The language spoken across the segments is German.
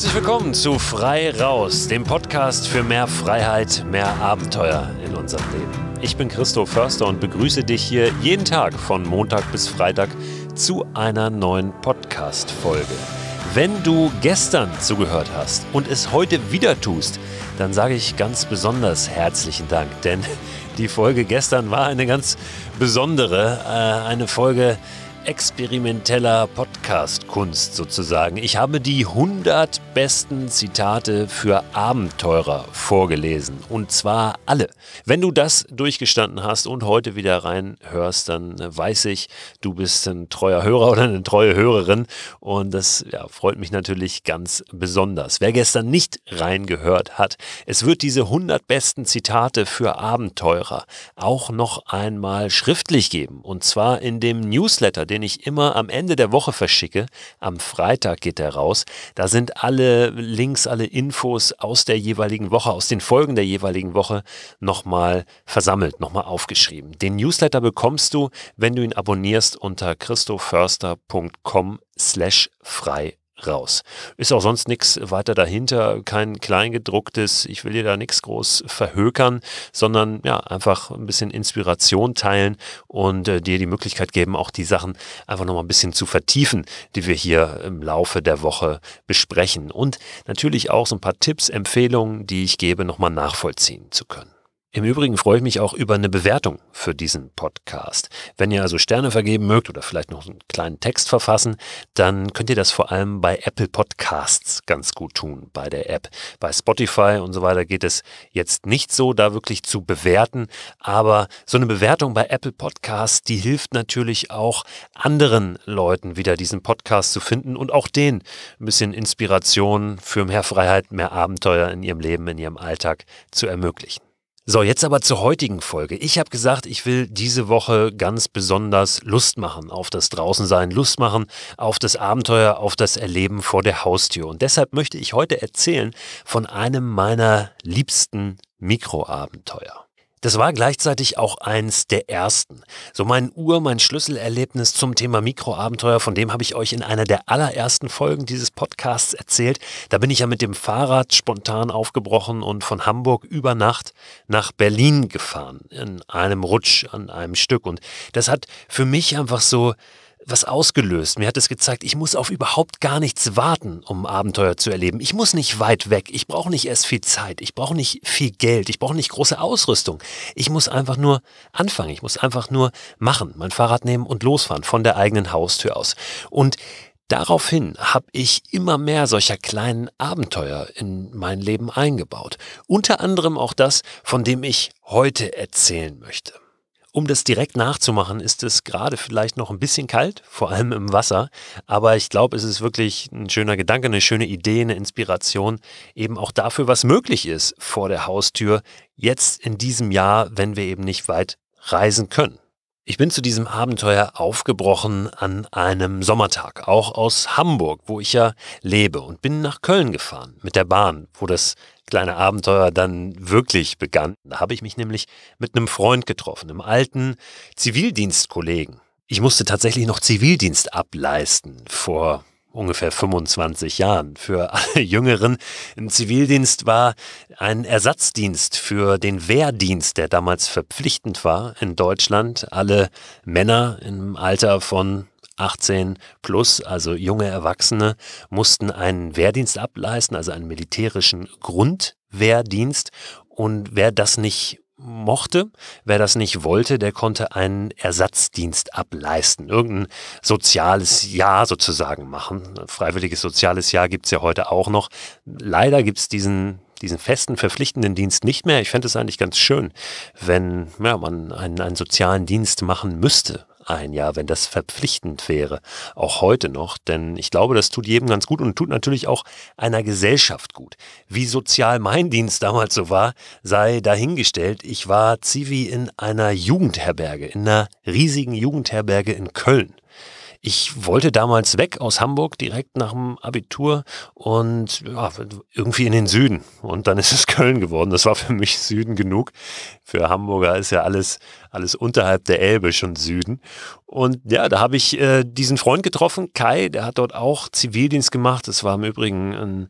Herzlich willkommen zu Frei Raus, dem Podcast für mehr Freiheit, mehr Abenteuer in unserem Leben. Ich bin Christo Förster und begrüße dich hier jeden Tag von Montag bis Freitag zu einer neuen Podcast-Folge. Wenn du gestern zugehört hast und es heute wieder tust, dann sage ich ganz besonders herzlichen Dank, denn die Folge gestern war eine ganz besondere, äh, eine Folge, experimenteller Podcast-Kunst sozusagen. Ich habe die 100 besten Zitate für Abenteurer vorgelesen. Und zwar alle. Wenn du das durchgestanden hast und heute wieder reinhörst, dann weiß ich, du bist ein treuer Hörer oder eine treue Hörerin. Und das ja, freut mich natürlich ganz besonders. Wer gestern nicht reingehört hat, es wird diese 100 besten Zitate für Abenteurer auch noch einmal schriftlich geben. Und zwar in dem Newsletter, den den ich immer am Ende der Woche verschicke. Am Freitag geht er raus. Da sind alle Links, alle Infos aus der jeweiligen Woche, aus den Folgen der jeweiligen Woche nochmal versammelt, nochmal aufgeschrieben. Den Newsletter bekommst du, wenn du ihn abonnierst unter christoförster.com slash frei raus. Ist auch sonst nichts weiter dahinter, kein kleingedrucktes, ich will dir da nichts groß verhökern, sondern ja, einfach ein bisschen Inspiration teilen und äh, dir die Möglichkeit geben, auch die Sachen einfach nochmal ein bisschen zu vertiefen, die wir hier im Laufe der Woche besprechen und natürlich auch so ein paar Tipps, Empfehlungen, die ich gebe, nochmal nachvollziehen zu können. Im Übrigen freue ich mich auch über eine Bewertung für diesen Podcast. Wenn ihr also Sterne vergeben mögt oder vielleicht noch einen kleinen Text verfassen, dann könnt ihr das vor allem bei Apple Podcasts ganz gut tun, bei der App. Bei Spotify und so weiter geht es jetzt nicht so, da wirklich zu bewerten, aber so eine Bewertung bei Apple Podcasts, die hilft natürlich auch anderen Leuten wieder diesen Podcast zu finden und auch denen ein bisschen Inspiration für mehr Freiheit, mehr Abenteuer in ihrem Leben, in ihrem Alltag zu ermöglichen. So, jetzt aber zur heutigen Folge. Ich habe gesagt, ich will diese Woche ganz besonders Lust machen auf das Draußensein, Lust machen auf das Abenteuer, auf das Erleben vor der Haustür. Und deshalb möchte ich heute erzählen von einem meiner liebsten Mikroabenteuer. Das war gleichzeitig auch eins der ersten. So mein Uhr, mein Schlüsselerlebnis zum Thema Mikroabenteuer, von dem habe ich euch in einer der allerersten Folgen dieses Podcasts erzählt. Da bin ich ja mit dem Fahrrad spontan aufgebrochen und von Hamburg über Nacht nach Berlin gefahren. In einem Rutsch, an einem Stück. Und das hat für mich einfach so was ausgelöst. Mir hat es gezeigt, ich muss auf überhaupt gar nichts warten, um Abenteuer zu erleben. Ich muss nicht weit weg. Ich brauche nicht erst viel Zeit. Ich brauche nicht viel Geld. Ich brauche nicht große Ausrüstung. Ich muss einfach nur anfangen. Ich muss einfach nur machen, mein Fahrrad nehmen und losfahren von der eigenen Haustür aus. Und Daraufhin habe ich immer mehr solcher kleinen Abenteuer in mein Leben eingebaut. Unter anderem auch das, von dem ich heute erzählen möchte. Um das direkt nachzumachen, ist es gerade vielleicht noch ein bisschen kalt, vor allem im Wasser. Aber ich glaube, es ist wirklich ein schöner Gedanke, eine schöne Idee, eine Inspiration, eben auch dafür, was möglich ist vor der Haustür, jetzt in diesem Jahr, wenn wir eben nicht weit reisen können. Ich bin zu diesem Abenteuer aufgebrochen an einem Sommertag, auch aus Hamburg, wo ich ja lebe, und bin nach Köln gefahren mit der Bahn, wo das kleine Abenteuer dann wirklich begann. Da habe ich mich nämlich mit einem Freund getroffen, einem alten Zivildienstkollegen. Ich musste tatsächlich noch Zivildienst ableisten vor ungefähr 25 Jahren für alle Jüngeren im Zivildienst war, ein Ersatzdienst für den Wehrdienst, der damals verpflichtend war in Deutschland. Alle Männer im Alter von 18 plus, also junge Erwachsene, mussten einen Wehrdienst ableisten, also einen militärischen Grundwehrdienst. Und wer das nicht mochte. Wer das nicht wollte, der konnte einen Ersatzdienst ableisten, irgendein soziales Jahr sozusagen machen. Ein freiwilliges soziales Jahr gibt's ja heute auch noch. Leider gibt's diesen, diesen festen, verpflichtenden Dienst nicht mehr. Ich fände es eigentlich ganz schön, wenn ja, man einen, einen sozialen Dienst machen müsste ein Jahr, wenn das verpflichtend wäre, auch heute noch. Denn ich glaube, das tut jedem ganz gut und tut natürlich auch einer Gesellschaft gut. Wie sozial mein Dienst damals so war, sei dahingestellt. Ich war Zivi in einer Jugendherberge, in einer riesigen Jugendherberge in Köln. Ich wollte damals weg aus Hamburg direkt nach dem Abitur und ja, irgendwie in den Süden. Und dann ist es Köln geworden. Das war für mich Süden genug. Für Hamburger ist ja alles, alles unterhalb der Elbe schon Süden. Und ja, da habe ich äh, diesen Freund getroffen, Kai, der hat dort auch Zivildienst gemacht. Das war im Übrigen ein,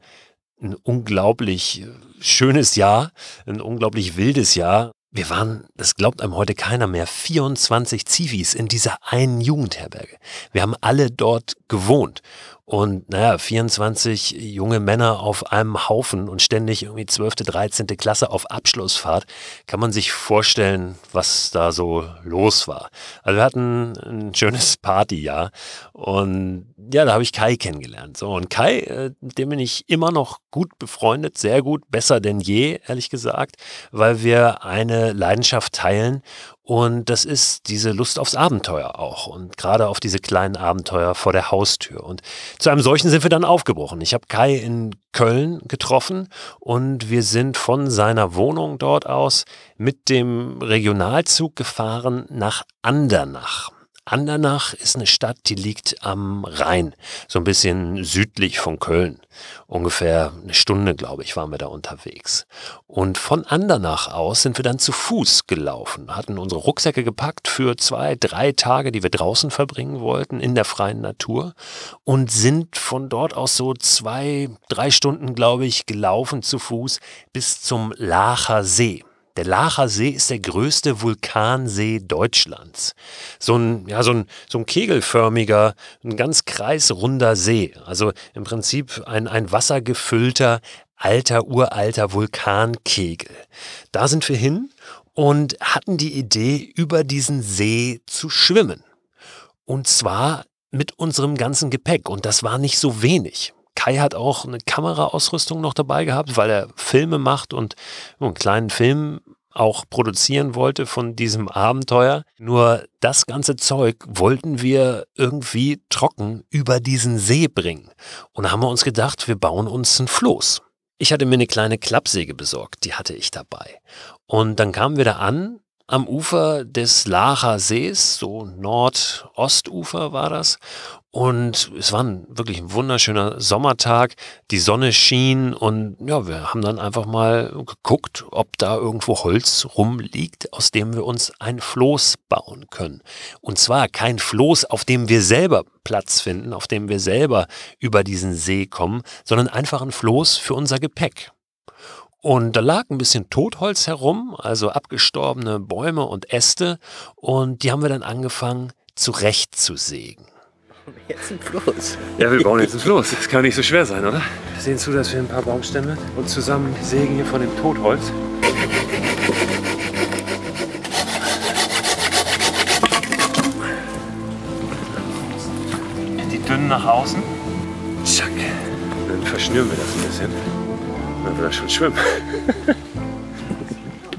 ein unglaublich äh, schönes Jahr, ein unglaublich wildes Jahr. Wir waren, das glaubt einem heute keiner mehr, 24 Zivis in dieser einen Jugendherberge. Wir haben alle dort gewohnt. Und naja, 24 junge Männer auf einem Haufen und ständig irgendwie 12., 13. Klasse auf Abschlussfahrt, kann man sich vorstellen, was da so los war. Also wir hatten ein schönes Partyjahr und ja, da habe ich Kai kennengelernt. So, und Kai, äh, mit dem bin ich immer noch gut befreundet, sehr gut, besser denn je, ehrlich gesagt, weil wir eine Leidenschaft teilen und das ist diese Lust aufs Abenteuer auch und gerade auf diese kleinen Abenteuer vor der Haustür. Und zu einem solchen sind wir dann aufgebrochen. Ich habe Kai in Köln getroffen und wir sind von seiner Wohnung dort aus mit dem Regionalzug gefahren nach Andernach. Andernach ist eine Stadt, die liegt am Rhein, so ein bisschen südlich von Köln. Ungefähr eine Stunde, glaube ich, waren wir da unterwegs. Und von Andernach aus sind wir dann zu Fuß gelaufen, hatten unsere Rucksäcke gepackt für zwei, drei Tage, die wir draußen verbringen wollten, in der freien Natur und sind von dort aus so zwei, drei Stunden, glaube ich, gelaufen zu Fuß bis zum Lacher See. Der Lacher See ist der größte Vulkansee Deutschlands. So ein, ja, so ein, so ein kegelförmiger, ein ganz kreisrunder See. Also im Prinzip ein, ein wassergefüllter, alter, uralter Vulkankegel. Da sind wir hin und hatten die Idee, über diesen See zu schwimmen. Und zwar mit unserem ganzen Gepäck. Und das war nicht so wenig. Kai hat auch eine Kameraausrüstung noch dabei gehabt, weil er Filme macht und einen kleinen Film auch produzieren wollte von diesem Abenteuer. Nur das ganze Zeug wollten wir irgendwie trocken über diesen See bringen. Und da haben wir uns gedacht, wir bauen uns ein Floß. Ich hatte mir eine kleine Klappsäge besorgt, die hatte ich dabei. Und dann kamen wir da an am Ufer des Lacher Sees, so Nordostufer war das. Und es war ein, wirklich ein wunderschöner Sommertag. Die Sonne schien und ja, wir haben dann einfach mal geguckt, ob da irgendwo Holz rumliegt, aus dem wir uns ein Floß bauen können. Und zwar kein Floß, auf dem wir selber Platz finden, auf dem wir selber über diesen See kommen, sondern einfach ein Floß für unser Gepäck. Und da lag ein bisschen Totholz herum, also abgestorbene Bäume und Äste. Und die haben wir dann angefangen zurechtzusägen. Jetzt ein Floß. Ja, wir bauen jetzt ein Floß. Das kann nicht so schwer sein, oder? Sehen zu, dass wir ein paar Baumstämme und zusammen sägen hier von dem Totholz. Die dünnen nach außen. Zack. Dann verschnüren wir das ein bisschen man vielleicht schon schwimmen.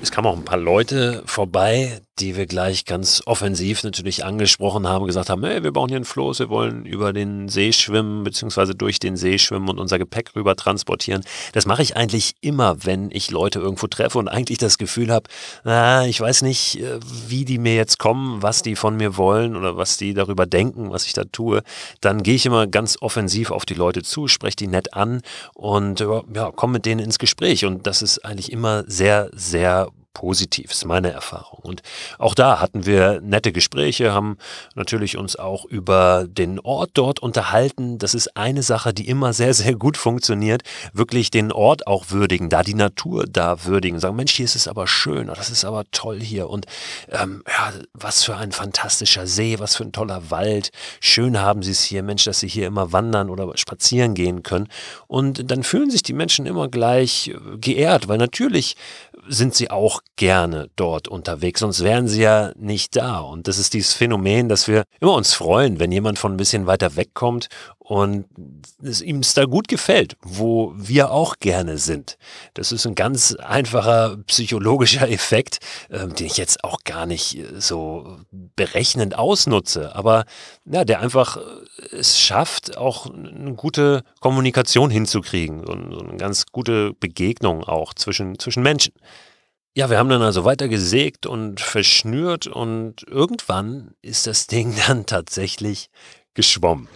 Es kamen auch ein paar Leute vorbei, die wir gleich ganz offensiv natürlich angesprochen haben, gesagt haben, hey, wir brauchen hier einen Floß, wir wollen über den See schwimmen, beziehungsweise durch den See schwimmen und unser Gepäck rüber transportieren. Das mache ich eigentlich immer, wenn ich Leute irgendwo treffe und eigentlich das Gefühl habe, na, ich weiß nicht, äh, wie die mir jetzt kommen, was die von mir wollen oder was die darüber denken, was ich da tue. Dann gehe ich immer ganz offensiv auf die Leute zu, spreche die nett an und ja, komme mit denen ins Gespräch. Und das ist eigentlich immer sehr, sehr positiv, ist meine Erfahrung. Und auch da hatten wir nette Gespräche, haben natürlich uns auch über den Ort dort unterhalten. Das ist eine Sache, die immer sehr, sehr gut funktioniert. Wirklich den Ort auch würdigen, da die Natur da würdigen. Sagen, Mensch, hier ist es aber schön, das ist aber toll hier. Und ähm, ja, was für ein fantastischer See, was für ein toller Wald. Schön haben sie es hier, Mensch, dass sie hier immer wandern oder spazieren gehen können. Und dann fühlen sich die Menschen immer gleich äh, geehrt, weil natürlich sind sie auch gerne dort unterwegs, sonst wären sie ja nicht da. Und das ist dieses Phänomen, dass wir immer uns freuen, wenn jemand von ein bisschen weiter wegkommt und es ihm da gut gefällt, wo wir auch gerne sind. Das ist ein ganz einfacher psychologischer Effekt, ähm, den ich jetzt auch gar nicht äh, so berechnend ausnutze, aber ja, der einfach äh, es schafft, auch eine gute Kommunikation hinzukriegen und, und eine ganz gute Begegnung auch zwischen, zwischen Menschen. Ja, wir haben dann also weiter gesägt und verschnürt und irgendwann ist das Ding dann tatsächlich geschwommen.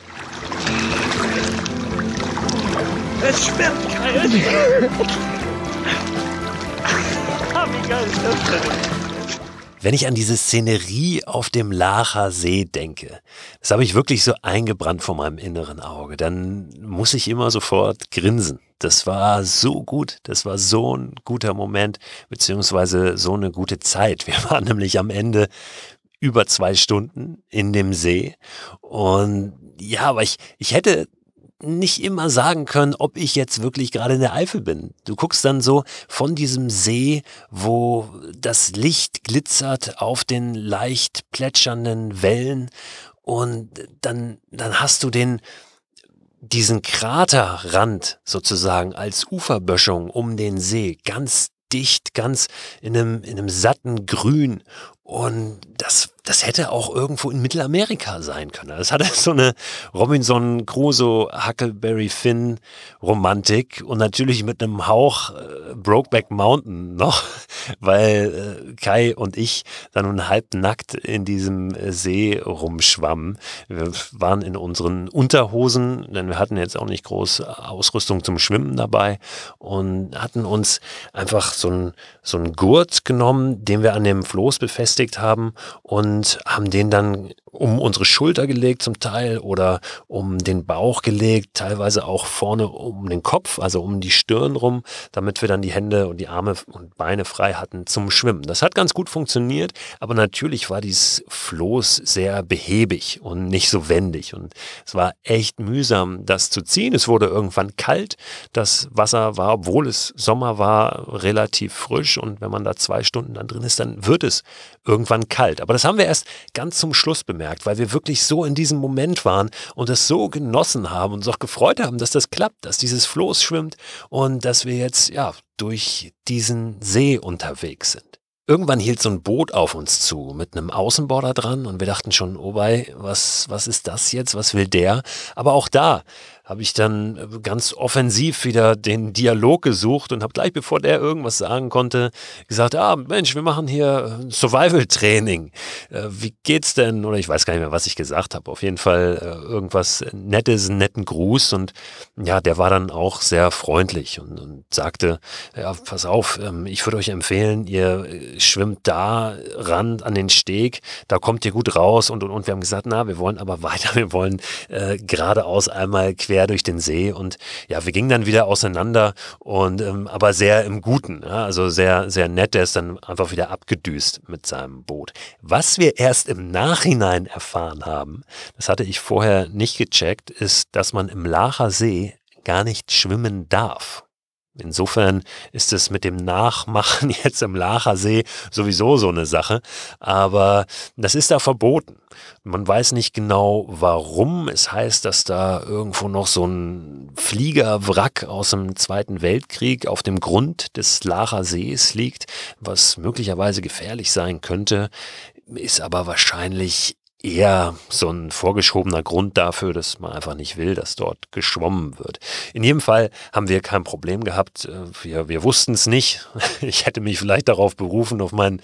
Es schwimmt kalt. Wie geil ist das Wenn ich an diese Szenerie auf dem Lacher See denke, das habe ich wirklich so eingebrannt vor meinem inneren Auge, dann muss ich immer sofort grinsen. Das war so gut, das war so ein guter Moment, beziehungsweise so eine gute Zeit. Wir waren nämlich am Ende über zwei Stunden in dem See. Und ja, aber ich, ich hätte nicht immer sagen können, ob ich jetzt wirklich gerade in der Eifel bin. Du guckst dann so von diesem See, wo das Licht glitzert auf den leicht plätschernden Wellen und dann, dann hast du den, diesen Kraterrand sozusagen als Uferböschung um den See ganz dicht, ganz in einem, in einem satten Grün. Und das, das hätte auch irgendwo in Mittelamerika sein können. Das hatte so eine Robinson Crusoe, Huckleberry Finn Romantik und natürlich mit einem Hauch äh, Brokeback Mountain noch, weil äh, Kai und ich dann nun halbnackt in diesem äh, See rumschwammen. Wir waren in unseren Unterhosen, denn wir hatten jetzt auch nicht groß Ausrüstung zum Schwimmen dabei und hatten uns einfach so ein so einen Gurt genommen, den wir an dem Floß befestigt haben und haben den dann um unsere Schulter gelegt zum Teil oder um den Bauch gelegt, teilweise auch vorne um den Kopf, also um die Stirn rum, damit wir dann die Hände und die Arme und Beine frei hatten zum Schwimmen. Das hat ganz gut funktioniert, aber natürlich war dieses Floß sehr behäbig und nicht so wendig und es war echt mühsam, das zu ziehen. Es wurde irgendwann kalt, das Wasser war, obwohl es Sommer war, relativ frisch und wenn man da zwei Stunden dann drin ist, dann wird es irgendwann kalt. Aber das haben wir erst ganz zum Schluss bemerkt gemerkt, weil wir wirklich so in diesem Moment waren und es so genossen haben und uns auch gefreut haben, dass das klappt, dass dieses Floß schwimmt und dass wir jetzt ja durch diesen See unterwegs sind. Irgendwann hielt so ein Boot auf uns zu mit einem Außenborder dran und wir dachten schon, oh bei, was, was ist das jetzt? Was will der? Aber auch da habe ich dann äh, ganz offensiv wieder den Dialog gesucht und habe gleich bevor der irgendwas sagen konnte, gesagt, ah Mensch, wir machen hier äh, Survival-Training. Äh, wie geht's denn? Oder ich weiß gar nicht mehr, was ich gesagt habe. Auf jeden Fall irgendwas Nettes, einen netten Gruß. Und ja, der war dann auch sehr freundlich und, und sagte, ja, pass auf, ähm, ich würde euch empfehlen, ihr schwimmt da ran an den Steg, da kommt ihr gut raus und und und. Wir haben gesagt, na, wir wollen aber weiter, wir wollen äh, geradeaus einmal quer quer durch den See und ja, wir gingen dann wieder auseinander und ähm, aber sehr im Guten, ja, also sehr, sehr nett, der ist dann einfach wieder abgedüst mit seinem Boot. Was wir erst im Nachhinein erfahren haben, das hatte ich vorher nicht gecheckt, ist, dass man im Lacher See gar nicht schwimmen darf. Insofern ist es mit dem Nachmachen jetzt im Lachersee sowieso so eine Sache. Aber das ist da verboten. Man weiß nicht genau warum. Es heißt, dass da irgendwo noch so ein Fliegerwrack aus dem Zweiten Weltkrieg auf dem Grund des Lachersees liegt, was möglicherweise gefährlich sein könnte, ist aber wahrscheinlich eher so ein vorgeschobener Grund dafür, dass man einfach nicht will, dass dort geschwommen wird. In jedem Fall haben wir kein Problem gehabt. Äh, wir, wir wussten es nicht. Ich hätte mich vielleicht darauf berufen, auf mein,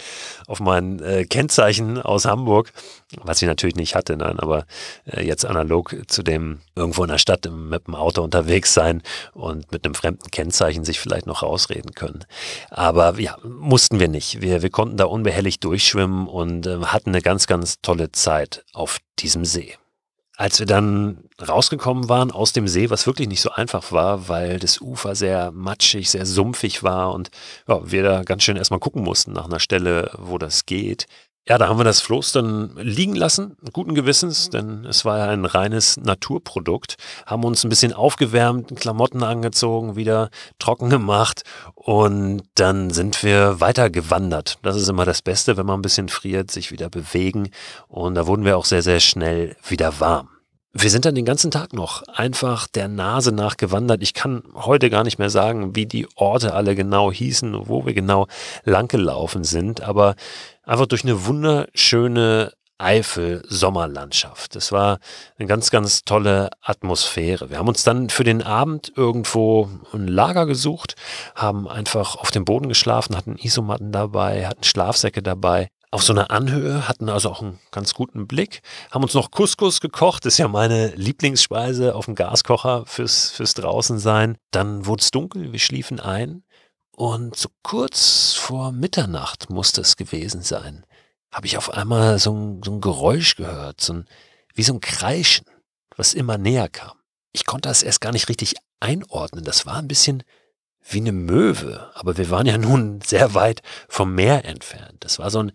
auf mein äh, Kennzeichen aus Hamburg was ich natürlich nicht hatte, nein, aber äh, jetzt analog zu dem irgendwo in der Stadt mit dem Auto unterwegs sein und mit einem fremden Kennzeichen sich vielleicht noch rausreden können. Aber ja, mussten wir nicht. Wir, wir konnten da unbehelligt durchschwimmen und äh, hatten eine ganz, ganz tolle Zeit auf diesem See. Als wir dann rausgekommen waren aus dem See, was wirklich nicht so einfach war, weil das Ufer sehr matschig, sehr sumpfig war und ja, wir da ganz schön erstmal gucken mussten nach einer Stelle, wo das geht, ja, da haben wir das Floß dann liegen lassen, guten Gewissens, denn es war ja ein reines Naturprodukt. Haben uns ein bisschen aufgewärmt, Klamotten angezogen, wieder trocken gemacht und dann sind wir weiter gewandert. Das ist immer das Beste, wenn man ein bisschen friert, sich wieder bewegen und da wurden wir auch sehr, sehr schnell wieder warm. Wir sind dann den ganzen Tag noch einfach der Nase nach gewandert. Ich kann heute gar nicht mehr sagen, wie die Orte alle genau hießen, wo wir genau langgelaufen sind, aber einfach durch eine wunderschöne Eifel-Sommerlandschaft. Es war eine ganz, ganz tolle Atmosphäre. Wir haben uns dann für den Abend irgendwo ein Lager gesucht, haben einfach auf dem Boden geschlafen, hatten Isomatten dabei, hatten Schlafsäcke dabei. Auf so einer Anhöhe hatten also auch einen ganz guten Blick, haben uns noch Couscous gekocht, ist ja meine Lieblingsspeise auf dem Gaskocher fürs, fürs Draußensein. Dann wurde es dunkel, wir schliefen ein und so kurz vor Mitternacht musste es gewesen sein, habe ich auf einmal so ein, so ein Geräusch gehört, so ein, wie so ein Kreischen, was immer näher kam. Ich konnte das erst gar nicht richtig einordnen. Das war ein bisschen wie eine Möwe, aber wir waren ja nun sehr weit vom Meer entfernt. Das war so ein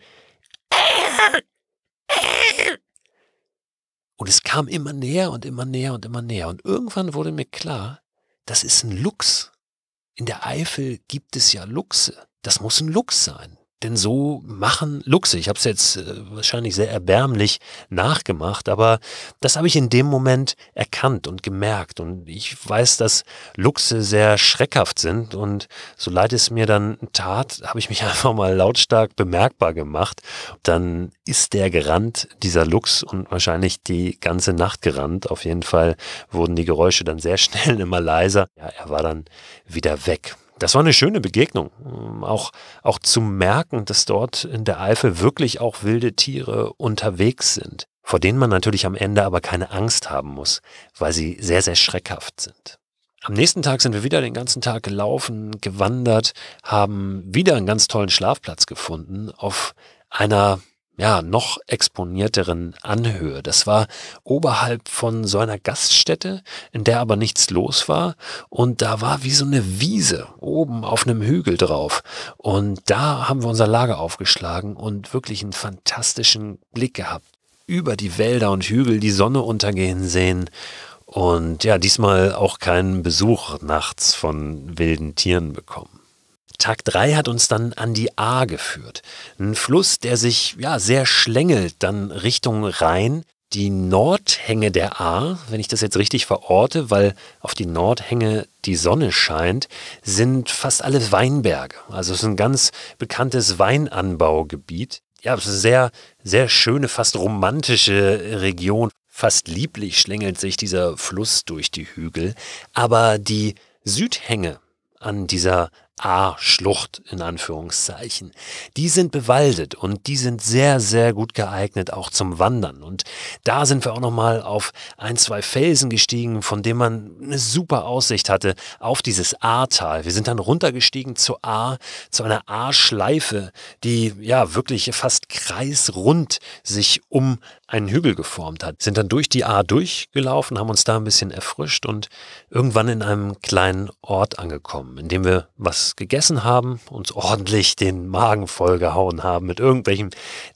und es kam immer näher und immer näher und immer näher. Und irgendwann wurde mir klar, das ist ein Luchs. In der Eifel gibt es ja Luchse. Das muss ein Luchs sein denn so machen Luxe? Ich habe es jetzt äh, wahrscheinlich sehr erbärmlich nachgemacht, aber das habe ich in dem Moment erkannt und gemerkt. Und ich weiß, dass Luxe sehr schreckhaft sind und so leid es mir dann tat, habe ich mich einfach mal lautstark bemerkbar gemacht. Dann ist der gerannt, dieser Lux, und wahrscheinlich die ganze Nacht gerannt. Auf jeden Fall wurden die Geräusche dann sehr schnell immer leiser. Ja, er war dann wieder weg das war eine schöne Begegnung. Auch, auch zu merken, dass dort in der Eifel wirklich auch wilde Tiere unterwegs sind, vor denen man natürlich am Ende aber keine Angst haben muss, weil sie sehr, sehr schreckhaft sind. Am nächsten Tag sind wir wieder den ganzen Tag gelaufen, gewandert, haben wieder einen ganz tollen Schlafplatz gefunden auf einer ja, noch exponierteren Anhöhe. Das war oberhalb von so einer Gaststätte, in der aber nichts los war. Und da war wie so eine Wiese oben auf einem Hügel drauf. Und da haben wir unser Lager aufgeschlagen und wirklich einen fantastischen Blick gehabt. Über die Wälder und Hügel die Sonne untergehen sehen. Und ja, diesmal auch keinen Besuch nachts von wilden Tieren bekommen. Tag 3 hat uns dann an die A geführt. Ein Fluss, der sich ja sehr schlängelt, dann Richtung Rhein. Die Nordhänge der A, wenn ich das jetzt richtig verorte, weil auf die Nordhänge die Sonne scheint, sind fast alle Weinberge. Also es ist ein ganz bekanntes Weinanbaugebiet. Ja, es ist eine sehr, sehr schöne, fast romantische Region. Fast lieblich schlängelt sich dieser Fluss durch die Hügel. Aber die Südhänge an dieser A-Schlucht in Anführungszeichen. Die sind bewaldet und die sind sehr, sehr gut geeignet auch zum Wandern. Und da sind wir auch nochmal auf ein, zwei Felsen gestiegen, von denen man eine super Aussicht hatte auf dieses A-Tal. Wir sind dann runtergestiegen zu A, zu einer A-Schleife, die ja wirklich fast kreisrund sich um einen Hügel geformt hat. Sind dann durch die A durchgelaufen, haben uns da ein bisschen erfrischt und irgendwann in einem kleinen Ort angekommen, in dem wir was gegessen haben, uns ordentlich den Magen vollgehauen haben mit irgendwelchem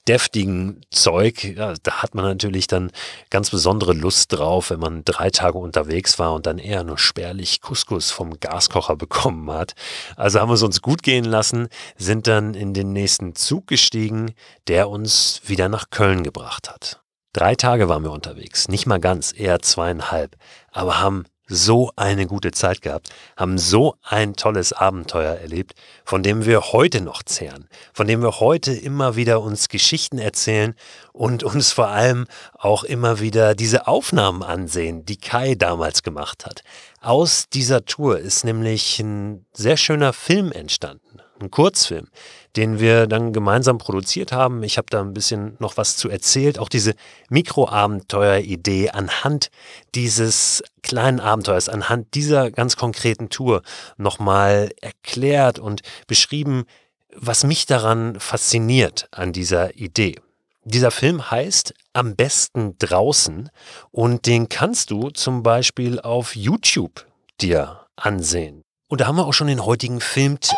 deftigen Zeug. Ja, da hat man natürlich dann ganz besondere Lust drauf, wenn man drei Tage unterwegs war und dann eher nur spärlich Couscous vom Gaskocher bekommen hat. Also haben wir es uns gut gehen lassen, sind dann in den nächsten Zug gestiegen, der uns wieder nach Köln gebracht hat. Drei Tage waren wir unterwegs, nicht mal ganz, eher zweieinhalb, aber haben so eine gute Zeit gehabt, haben so ein tolles Abenteuer erlebt, von dem wir heute noch zehren, von dem wir heute immer wieder uns Geschichten erzählen und uns vor allem auch immer wieder diese Aufnahmen ansehen, die Kai damals gemacht hat. Aus dieser Tour ist nämlich ein sehr schöner Film entstanden, ein Kurzfilm, den wir dann gemeinsam produziert haben. Ich habe da ein bisschen noch was zu erzählt. Auch diese Mikroabenteuer-Idee anhand dieses kleinen Abenteuers, anhand dieser ganz konkreten Tour nochmal erklärt und beschrieben, was mich daran fasziniert an dieser Idee. Dieser Film heißt Am besten draußen und den kannst du zum Beispiel auf YouTube dir ansehen. Und da haben wir auch schon den heutigen Filmtipp.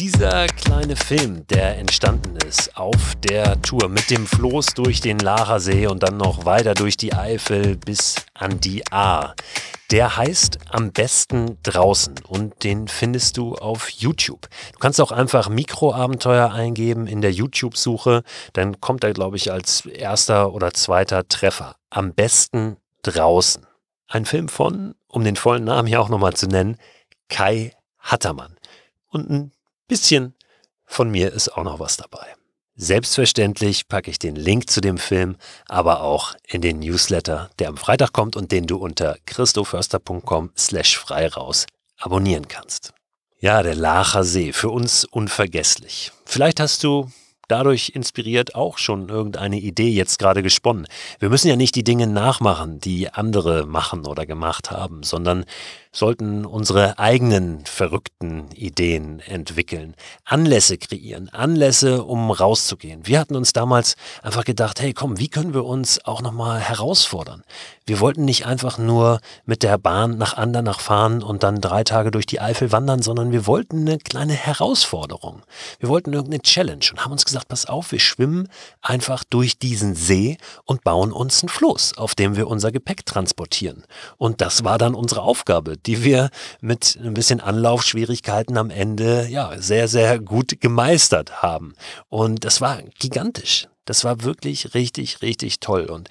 Dieser kleine Film, der entstanden ist auf der Tour mit dem Floß durch den Lachersee und dann noch weiter durch die Eifel bis an die Ahr, der heißt am besten draußen und den findest du auf YouTube. Du kannst auch einfach Mikroabenteuer eingeben in der YouTube-Suche, dann kommt er, glaube ich, als erster oder zweiter Treffer. Am besten draußen. Ein Film von, um den vollen Namen hier auch nochmal zu nennen, Kai Hattermann. Und ein bisschen von mir ist auch noch was dabei. Selbstverständlich packe ich den Link zu dem Film aber auch in den Newsletter, der am Freitag kommt und den du unter christoförster.com slash freiraus abonnieren kannst. Ja, der Lacher See, für uns unvergesslich. Vielleicht hast du dadurch inspiriert auch schon irgendeine Idee jetzt gerade gesponnen. Wir müssen ja nicht die Dinge nachmachen, die andere machen oder gemacht haben, sondern sollten unsere eigenen verrückten Ideen entwickeln, Anlässe kreieren, Anlässe, um rauszugehen. Wir hatten uns damals einfach gedacht, hey komm, wie können wir uns auch nochmal herausfordern? Wir wollten nicht einfach nur mit der Bahn nach Andernach fahren und dann drei Tage durch die Eifel wandern, sondern wir wollten eine kleine Herausforderung. Wir wollten irgendeine Challenge und haben uns gesagt, pass auf, wir schwimmen einfach durch diesen See und bauen uns einen Floß, auf dem wir unser Gepäck transportieren. Und das war dann unsere Aufgabe, die wir mit ein bisschen Anlaufschwierigkeiten am Ende ja sehr, sehr gut gemeistert haben. Und das war gigantisch. Das war wirklich richtig, richtig toll. Und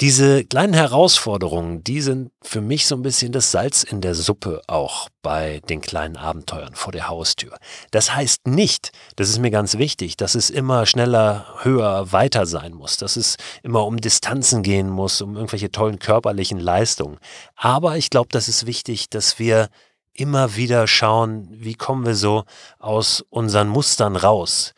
diese kleinen Herausforderungen, die sind für mich so ein bisschen das Salz in der Suppe auch bei den kleinen Abenteuern vor der Haustür. Das heißt nicht, das ist mir ganz wichtig, dass es immer schneller, höher, weiter sein muss, dass es immer um Distanzen gehen muss, um irgendwelche tollen körperlichen Leistungen. Aber ich glaube, das ist wichtig, dass wir immer wieder schauen, wie kommen wir so aus unseren Mustern raus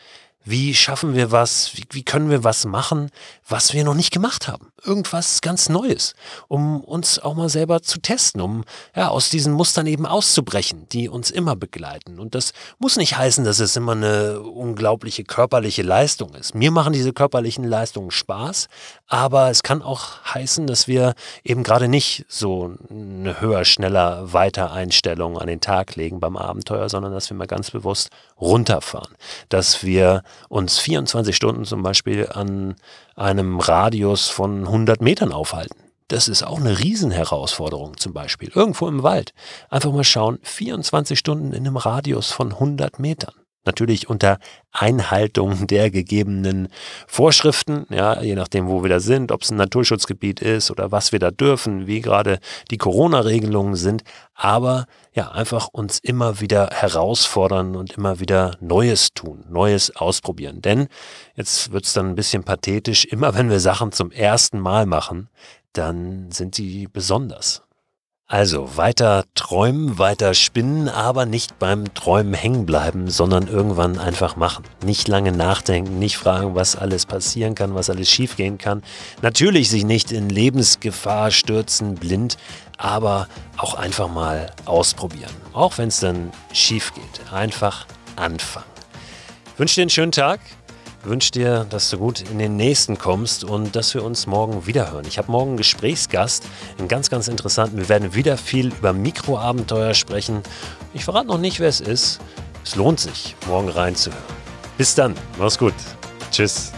wie schaffen wir was, wie, wie, können wir was machen, was wir noch nicht gemacht haben. Irgendwas ganz Neues, um uns auch mal selber zu testen, um ja, aus diesen Mustern eben auszubrechen, die uns immer begleiten. Und das muss nicht heißen, dass es immer eine unglaubliche körperliche Leistung ist. Mir machen diese körperlichen Leistungen Spaß, aber es kann auch heißen, dass wir eben gerade nicht so eine höher, schneller, weiter Einstellung an den Tag legen beim Abenteuer, sondern dass wir mal ganz bewusst runterfahren. Dass wir uns 24 Stunden zum Beispiel an einem Radius von 100 Metern aufhalten. Das ist auch eine Riesenherausforderung zum Beispiel. Irgendwo im Wald. Einfach mal schauen, 24 Stunden in einem Radius von 100 Metern. Natürlich unter Einhaltung der gegebenen Vorschriften, ja, je nachdem, wo wir da sind, ob es ein Naturschutzgebiet ist oder was wir da dürfen, wie gerade die Corona-Regelungen sind, aber ja, einfach uns immer wieder herausfordern und immer wieder Neues tun, Neues ausprobieren. Denn jetzt wird es dann ein bisschen pathetisch, immer wenn wir Sachen zum ersten Mal machen, dann sind sie besonders. Also weiter träumen, weiter spinnen, aber nicht beim Träumen hängen bleiben, sondern irgendwann einfach machen. Nicht lange nachdenken, nicht fragen, was alles passieren kann, was alles schiefgehen kann. Natürlich sich nicht in Lebensgefahr stürzen, blind, aber auch einfach mal ausprobieren. Auch wenn es dann schief geht. Einfach anfangen. Ich wünsche dir einen schönen Tag wünsche dir, dass du gut in den nächsten kommst und dass wir uns morgen wiederhören. Ich habe morgen einen Gesprächsgast, einen ganz, ganz interessanten. Wir werden wieder viel über Mikroabenteuer sprechen. Ich verrate noch nicht, wer es ist. Es lohnt sich, morgen reinzuhören. Bis dann, mach's gut. Tschüss.